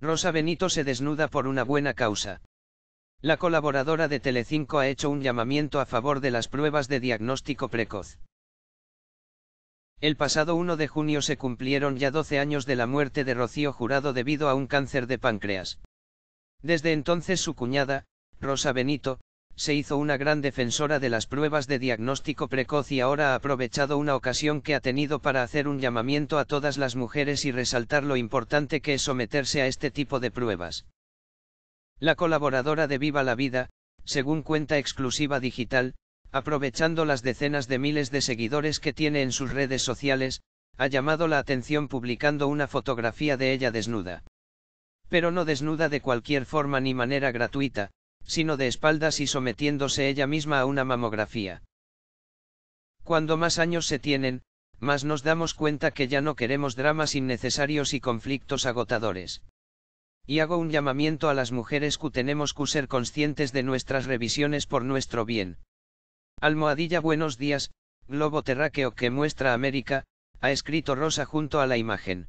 Rosa Benito se desnuda por una buena causa. La colaboradora de Telecinco ha hecho un llamamiento a favor de las pruebas de diagnóstico precoz. El pasado 1 de junio se cumplieron ya 12 años de la muerte de Rocío Jurado debido a un cáncer de páncreas. Desde entonces su cuñada, Rosa Benito, se hizo una gran defensora de las pruebas de diagnóstico precoz y ahora ha aprovechado una ocasión que ha tenido para hacer un llamamiento a todas las mujeres y resaltar lo importante que es someterse a este tipo de pruebas. La colaboradora de Viva la Vida, según cuenta exclusiva digital, aprovechando las decenas de miles de seguidores que tiene en sus redes sociales, ha llamado la atención publicando una fotografía de ella desnuda. Pero no desnuda de cualquier forma ni manera gratuita, sino de espaldas y sometiéndose ella misma a una mamografía. Cuando más años se tienen, más nos damos cuenta que ya no queremos dramas innecesarios y conflictos agotadores. Y hago un llamamiento a las mujeres que tenemos que ser conscientes de nuestras revisiones por nuestro bien. Almohadilla Buenos días, Globo Terráqueo que muestra América, ha escrito Rosa junto a la imagen.